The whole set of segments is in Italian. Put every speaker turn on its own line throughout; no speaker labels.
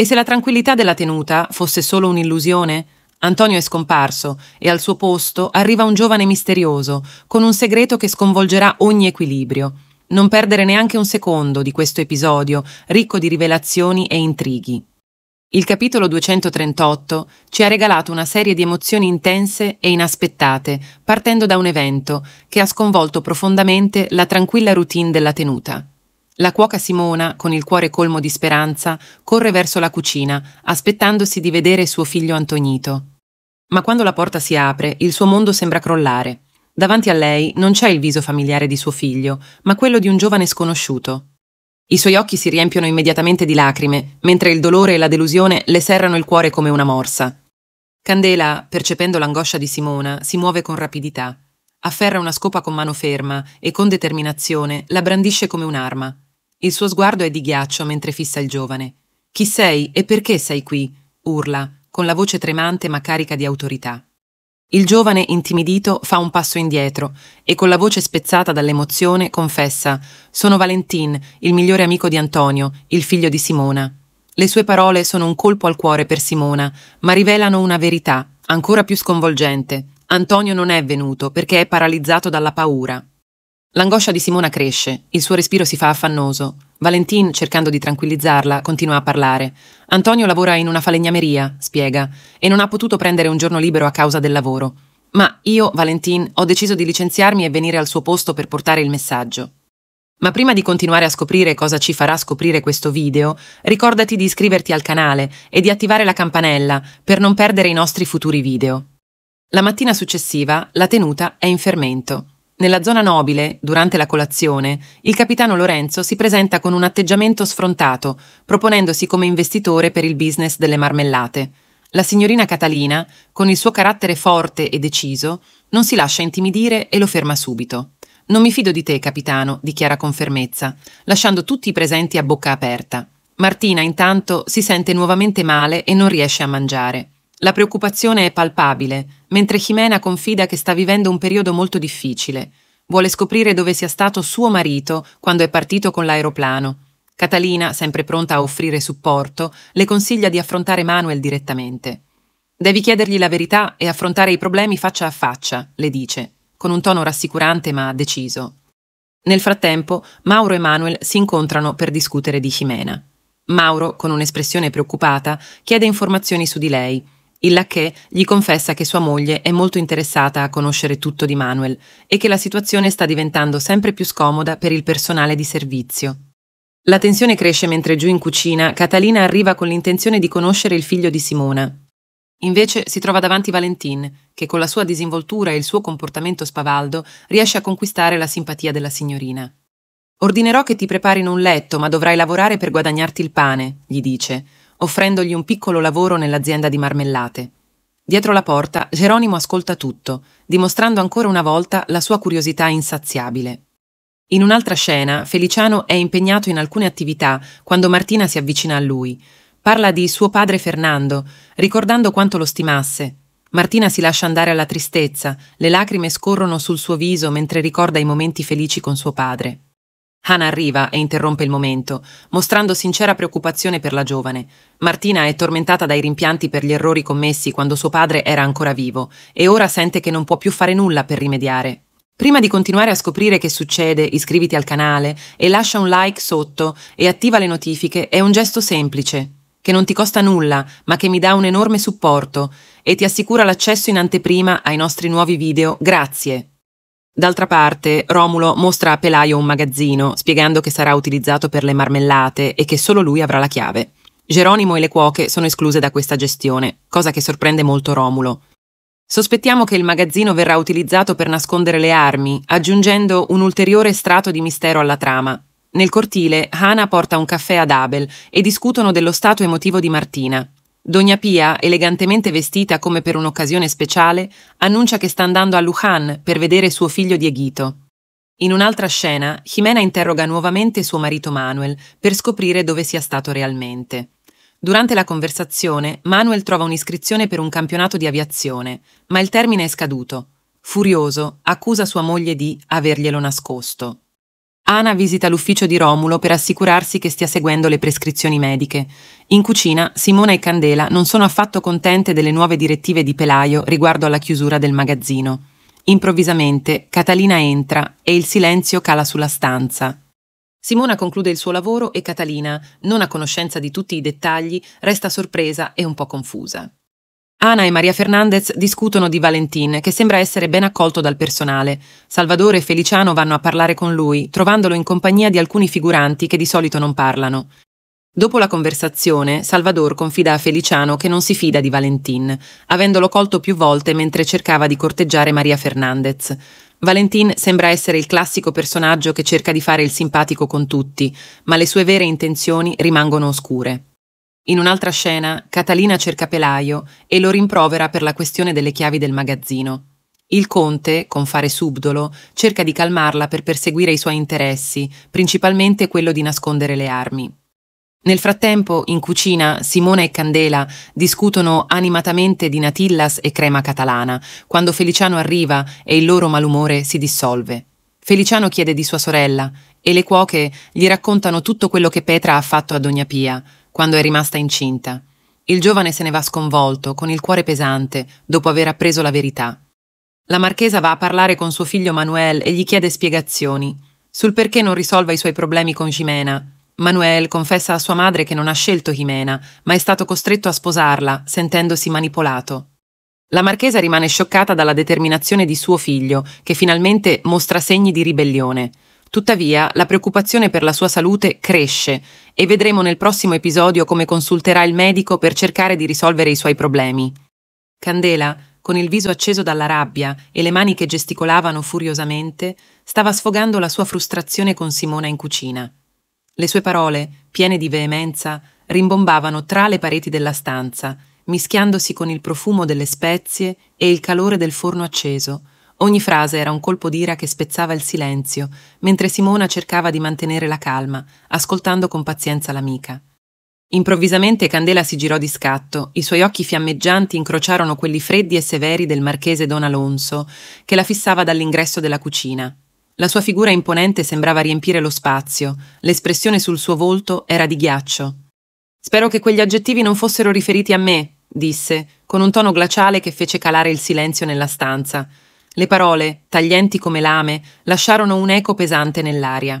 E se la tranquillità della tenuta fosse solo un'illusione? Antonio è scomparso e al suo posto arriva un giovane misterioso, con un segreto che sconvolgerà ogni equilibrio. Non perdere neanche un secondo di questo episodio, ricco di rivelazioni e intrighi. Il capitolo 238 ci ha regalato una serie di emozioni intense e inaspettate, partendo da un evento che ha sconvolto profondamente la tranquilla routine della tenuta. La cuoca Simona, con il cuore colmo di speranza, corre verso la cucina, aspettandosi di vedere suo figlio Antonito. Ma quando la porta si apre, il suo mondo sembra crollare. Davanti a lei non c'è il viso familiare di suo figlio, ma quello di un giovane sconosciuto. I suoi occhi si riempiono immediatamente di lacrime, mentre il dolore e la delusione le serrano il cuore come una morsa. Candela, percependo l'angoscia di Simona, si muove con rapidità. Afferra una scopa con mano ferma e con determinazione la brandisce come un'arma. Il suo sguardo è di ghiaccio mentre fissa il giovane. Chi sei e perché sei qui? urla, con la voce tremante ma carica di autorità. Il giovane, intimidito, fa un passo indietro e con la voce spezzata dall'emozione confessa Sono Valentin, il migliore amico di Antonio, il figlio di Simona. Le sue parole sono un colpo al cuore per Simona, ma rivelano una verità, ancora più sconvolgente. Antonio non è venuto perché è paralizzato dalla paura. L'angoscia di Simona cresce, il suo respiro si fa affannoso. Valentin, cercando di tranquillizzarla, continua a parlare. Antonio lavora in una falegnameria, spiega, e non ha potuto prendere un giorno libero a causa del lavoro. Ma io, Valentin, ho deciso di licenziarmi e venire al suo posto per portare il messaggio. Ma prima di continuare a scoprire cosa ci farà scoprire questo video, ricordati di iscriverti al canale e di attivare la campanella per non perdere i nostri futuri video. La mattina successiva la tenuta è in fermento. Nella zona nobile, durante la colazione, il capitano Lorenzo si presenta con un atteggiamento sfrontato, proponendosi come investitore per il business delle marmellate. La signorina Catalina, con il suo carattere forte e deciso, non si lascia intimidire e lo ferma subito. Non mi fido di te, capitano, dichiara con fermezza, lasciando tutti i presenti a bocca aperta. Martina, intanto, si sente nuovamente male e non riesce a mangiare. La preoccupazione è palpabile, mentre Jimena confida che sta vivendo un periodo molto difficile. Vuole scoprire dove sia stato suo marito quando è partito con l'aeroplano. Catalina, sempre pronta a offrire supporto, le consiglia di affrontare Manuel direttamente. Devi chiedergli la verità e affrontare i problemi faccia a faccia, le dice, con un tono rassicurante ma deciso. Nel frattempo, Mauro e Manuel si incontrano per discutere di Jimena. Mauro, con un'espressione preoccupata, chiede informazioni su di lei il lacchè gli confessa che sua moglie è molto interessata a conoscere tutto di Manuel e che la situazione sta diventando sempre più scomoda per il personale di servizio. La tensione cresce mentre giù in cucina Catalina arriva con l'intenzione di conoscere il figlio di Simona. Invece si trova davanti Valentin, che con la sua disinvoltura e il suo comportamento spavaldo riesce a conquistare la simpatia della signorina. Ordinerò che ti preparino un letto, ma dovrai lavorare per guadagnarti il pane, gli dice, offrendogli un piccolo lavoro nell'azienda di marmellate. Dietro la porta, Geronimo ascolta tutto, dimostrando ancora una volta la sua curiosità insaziabile. In un'altra scena, Feliciano è impegnato in alcune attività quando Martina si avvicina a lui. Parla di suo padre Fernando, ricordando quanto lo stimasse. Martina si lascia andare alla tristezza, le lacrime scorrono sul suo viso mentre ricorda i momenti felici con suo padre. Hannah arriva e interrompe il momento, mostrando sincera preoccupazione per la giovane. Martina è tormentata dai rimpianti per gli errori commessi quando suo padre era ancora vivo e ora sente che non può più fare nulla per rimediare. Prima di continuare a scoprire che succede, iscriviti al canale e lascia un like sotto e attiva le notifiche è un gesto semplice, che non ti costa nulla, ma che mi dà un enorme supporto e ti assicura l'accesso in anteprima ai nostri nuovi video. Grazie! D'altra parte, Romulo mostra a Pelaio un magazzino, spiegando che sarà utilizzato per le marmellate e che solo lui avrà la chiave. Geronimo e le cuoche sono escluse da questa gestione, cosa che sorprende molto Romulo. Sospettiamo che il magazzino verrà utilizzato per nascondere le armi, aggiungendo un ulteriore strato di mistero alla trama. Nel cortile, Hannah porta un caffè ad Abel e discutono dello stato emotivo di Martina, Dogna Pia, elegantemente vestita come per un'occasione speciale, annuncia che sta andando a Lujan per vedere suo figlio Dieghito. In un'altra scena, Jimena interroga nuovamente suo marito Manuel per scoprire dove sia stato realmente. Durante la conversazione, Manuel trova un'iscrizione per un campionato di aviazione, ma il termine è scaduto. Furioso, accusa sua moglie di averglielo nascosto. Ana visita l'ufficio di Romulo per assicurarsi che stia seguendo le prescrizioni mediche. In cucina, Simona e Candela non sono affatto contente delle nuove direttive di Pelaio riguardo alla chiusura del magazzino. Improvvisamente, Catalina entra e il silenzio cala sulla stanza. Simona conclude il suo lavoro e Catalina, non a conoscenza di tutti i dettagli, resta sorpresa e un po' confusa. Ana e Maria Fernandez discutono di Valentin, che sembra essere ben accolto dal personale. Salvatore e Feliciano vanno a parlare con lui, trovandolo in compagnia di alcuni figuranti che di solito non parlano. Dopo la conversazione, Salvador confida a Feliciano che non si fida di Valentin, avendolo colto più volte mentre cercava di corteggiare Maria Fernandez. Valentin sembra essere il classico personaggio che cerca di fare il simpatico con tutti, ma le sue vere intenzioni rimangono oscure. In un'altra scena, Catalina cerca Pelaio e lo rimprovera per la questione delle chiavi del magazzino. Il conte, con fare subdolo, cerca di calmarla per perseguire i suoi interessi, principalmente quello di nascondere le armi. Nel frattempo, in cucina, Simona e Candela discutono animatamente di natillas e crema catalana, quando Feliciano arriva e il loro malumore si dissolve. Feliciano chiede di sua sorella e le cuoche gli raccontano tutto quello che Petra ha fatto a Dogna Pia, quando è rimasta incinta. Il giovane se ne va sconvolto, con il cuore pesante, dopo aver appreso la verità. La marchesa va a parlare con suo figlio Manuel e gli chiede spiegazioni sul perché non risolva i suoi problemi con Jimena. Manuel confessa a sua madre che non ha scelto Jimena, ma è stato costretto a sposarla, sentendosi manipolato. La marchesa rimane scioccata dalla determinazione di suo figlio, che finalmente mostra segni di ribellione. Tuttavia, la preoccupazione per la sua salute cresce e vedremo nel prossimo episodio come consulterà il medico per cercare di risolvere i suoi problemi. Candela, con il viso acceso dalla rabbia e le mani che gesticolavano furiosamente, stava sfogando la sua frustrazione con Simona in cucina. Le sue parole, piene di veemenza, rimbombavano tra le pareti della stanza, mischiandosi con il profumo delle spezie e il calore del forno acceso, Ogni frase era un colpo d'ira che spezzava il silenzio, mentre Simona cercava di mantenere la calma, ascoltando con pazienza l'amica. Improvvisamente Candela si girò di scatto, i suoi occhi fiammeggianti incrociarono quelli freddi e severi del marchese Don Alonso, che la fissava dall'ingresso della cucina. La sua figura imponente sembrava riempire lo spazio, l'espressione sul suo volto era di ghiaccio. Spero che quegli aggettivi non fossero riferiti a me, disse, con un tono glaciale che fece calare il silenzio nella stanza. Le parole, taglienti come lame, lasciarono un eco pesante nell'aria.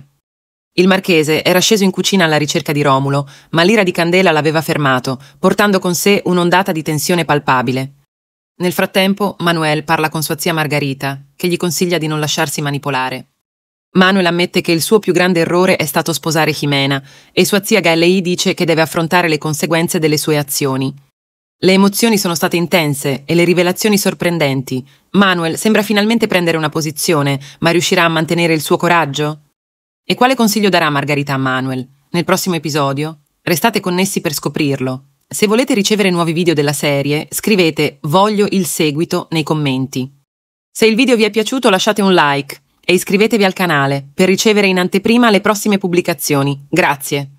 Il marchese era sceso in cucina alla ricerca di Romulo, ma l'ira di Candela l'aveva fermato, portando con sé un'ondata di tensione palpabile. Nel frattempo, Manuel parla con sua zia Margarita, che gli consiglia di non lasciarsi manipolare. Manuel ammette che il suo più grande errore è stato sposare Jimena e sua zia Gallei dice che deve affrontare le conseguenze delle sue azioni. Le emozioni sono state intense e le rivelazioni sorprendenti. Manuel sembra finalmente prendere una posizione, ma riuscirà a mantenere il suo coraggio? E quale consiglio darà Margarita a Manuel? Nel prossimo episodio? Restate connessi per scoprirlo. Se volete ricevere nuovi video della serie, scrivete Voglio il seguito nei commenti. Se il video vi è piaciuto lasciate un like e iscrivetevi al canale per ricevere in anteprima le prossime pubblicazioni. Grazie.